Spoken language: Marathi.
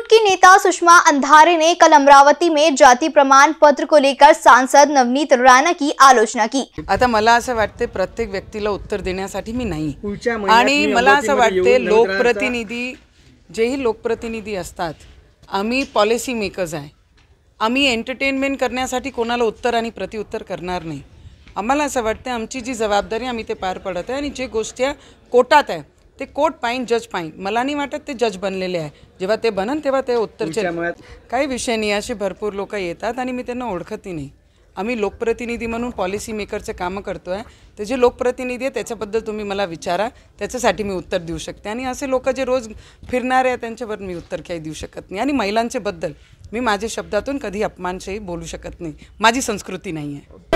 बॉलीवुड की नेता सुषमा अंधारे ने कल अमरावती में जाति प्रमाण पत्र को लेकर सांसद नवनीत राणा की आलोचना की आता मला असं वाटते प्रत्येक व्यक्तीला उत्तर देण्यासाठी मी नाही आणि मला असं वाटते लोकप्रतिनिधी जेही लोकप्रतिनिधी असतात आम्ही पॉलिसी मेकर्स आहे आम्ही एंटरटेनमेंट करण्यासाठी कोणाला उत्तर आणि प्रतिउत्तर करणार नाही आम्हाला असं वाटतं आमची जी जबाबदारी आम्ही ते पार पडत आहे आणि जे गोष्टी कोटात आहे ते कोर्ट पाईन जज पाईन मला नाही वाटत ते जज बनलेले आहे जेव्हा ते बनन तेव्हा ते उत्तरचे काही विषय नाही असे भरपूर लोक येतात आणि मी त्यांना ओळखतही नाही आम्ही लोकप्रतिनिधी म्हणून पॉलिसी मेकरचे कामं करतो आहे ते जे लोकप्रतिनिधी आहे त्याच्याबद्दल तुम्ही मला विचारा त्याच्यासाठी मी उत्तर देऊ शकते आणि असे लोक जे रोज फिरणारे आहेत त्यांच्यावर मी उत्तर काही देऊ शकत नाही आणि महिलांच्याबद्दल मी माझ्या शब्दातून कधी अपमानशही बोलू शकत नाही माझी संस्कृती नाही आहे